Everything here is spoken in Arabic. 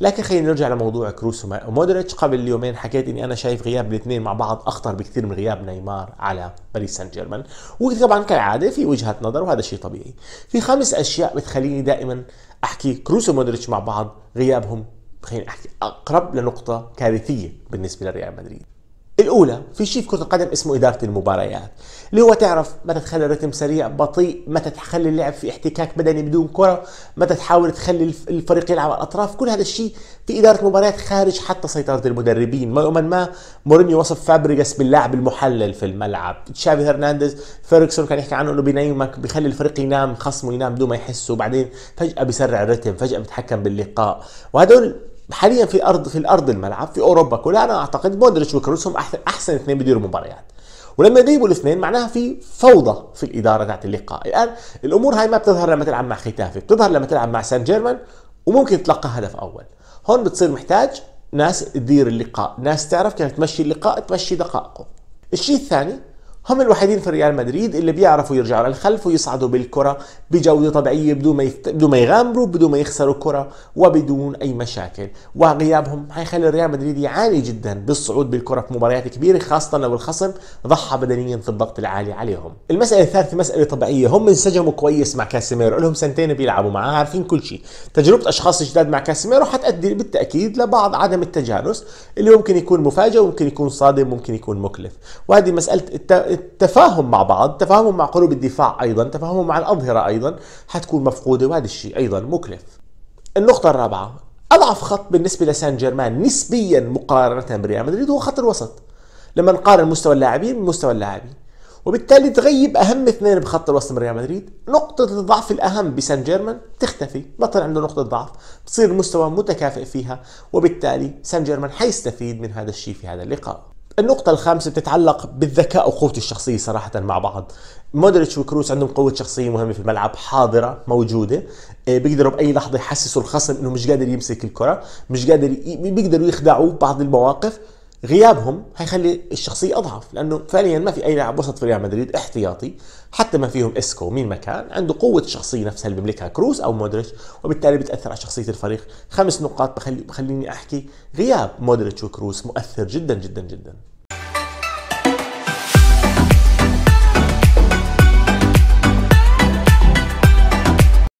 لكن خلينا نرجع لموضوع كروس ومودريتش قبل يومين حكيت اني انا شايف غياب الاثنين مع بعض اخطر بكثير من غياب نيمار على باريس سان جيرمان وطبعا كالعاده في وجهه نظر وهذا شيء طبيعي في خمس اشياء بتخليني دائما احكي كروس ومودريتش مع بعض غيابهم خليني احكي اقرب لنقطه كارثيه بالنسبه لريال مدريد الاولى في شيء في كره القدم اسمه اداره المباريات اللي هو تعرف متى تخلي الرتم سريع بطيء متى تخلي اللعب في احتكاك بدني بدون كره متى تحاول تخلي الفريق يلعب على الاطراف كل هذا الشيء في اداره مباريات خارج حتى سيطره المدربين ما ما مورينيو وصف فابريجاس باللاعب المحلل في الملعب تشافي هرنانديز فيركسون كان يحكي عنه انه بينيمك بيخلي الفريق ينام خصمه ينام بدون ما يحسه وبعدين فجاه بيسرع الرتم فجاه بيتحكم باللقاء وهدول حاليا في ارض في الارض الملعب في اوروبا كلها انا اعتقد مودريتش وكروس هم احسن احسن اثنين بيديروا مباريات ولما يجيبوا الاثنين معناها في فوضى في الاداره تاعت اللقاء الان الامور هاي ما بتظهر لما تلعب مع ختافي بتظهر لما تلعب مع سان جيرمان وممكن تلقى هدف اول هون بتصير محتاج ناس تدير اللقاء ناس تعرف كيف تمشي اللقاء تمشي دقائقه الشيء الثاني هم الوحيدين في ريال مدريد اللي بيعرفوا يرجعوا للخلف ويصعدوا بالكره بجوده طبيعيه بدون ما يفت... بدون ما يغامروا بدون ما يخسروا كره وبدون اي مشاكل وغيابهم حيخلي ريال مدريد يعاني جدا بالصعود بالكره في مباريات كبيره خاصه لو الخصم ضحى بدنيا في الضغط العالي عليهم المساله الثالثه مساله طبيعيه هم انسجموا كويس مع كاسيميرو لهم سنتين بيلعبوا معاه عارفين كل شيء تجربه اشخاص جداد مع كاسيميرو حتؤدي بالتاكيد لبعض عدم التجانس اللي ممكن يكون مفاجئ وممكن يكون صادم ممكن يكون مكلف وهذه مساله الت... التفاهم مع بعض تفاهمهم مع قلوب الدفاع أيضا تفاهمهم مع الأظهرة أيضا حتكون مفقودة وهذا الشيء أيضا مكلف النقطة الرابعة أضعف خط بالنسبة لسان جيرمان نسبيا مقارنة بريال مدريد هو خط الوسط لما نقارن مستوى اللاعبين بمستوى اللاعبين وبالتالي تغيب اهم اثنين بخط الوسط من ريال مدريد، نقطة الضعف الأهم بسان جيرمان تختفي، بطل عنده نقطة ضعف، بصير المستوى متكافئ فيها، وبالتالي سان جيرمان حيستفيد من هذا الشيء في هذا اللقاء. النقطة الخامسة بتتعلق بالذكاء وقوة الشخصية صراحة مع بعض مودريتش وكروس عندهم قوة شخصية مهمة في الملعب حاضرة موجودة آه، بيقدروا بأي لحظة يحسسوا الخصم انه مش قادر يمسك الكرة مش قادر ي... بيقدروا يخدعوا بعض المواقف غيابهم هيخلي الشخصية أضعف لأنه فعليا ما في أي لاعب وسط في ريال مدريد احتياطي حتى ما فيهم اسكو مين ما كان عنده قوة الشخصية نفسها اللي بيملكها كروس أو مودريتش وبالتالي بتأثر على شخصية الفريق خمس نقاط بخلي بخليني أحكي غياب مودريتش وكروس مؤثر جدا جدا جدا